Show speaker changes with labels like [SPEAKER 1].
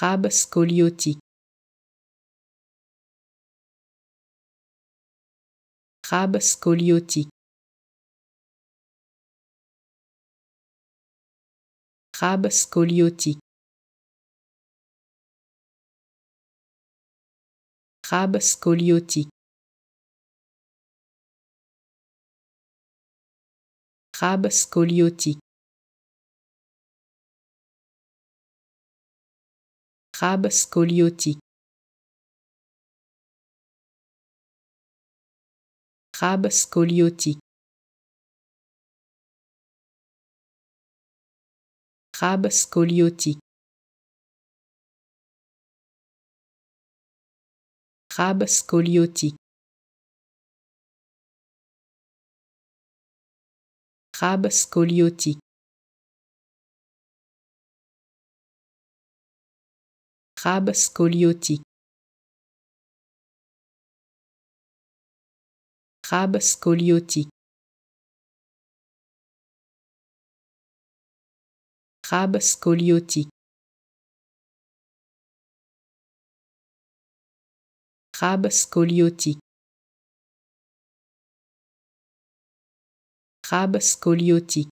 [SPEAKER 1] scoliotique scoliotique Crabes scoliotiques. scoliotique scoliotique Crabes scoliotique. Crabes scoliotique. crabe scoliotique. Crabe scoliotique. Crabe scoliotique. Crabe scoliotique. Crabe scoliotique scoliotique scoliotique scoliotique. scoliotique scoliotique. Crabe scoliotique.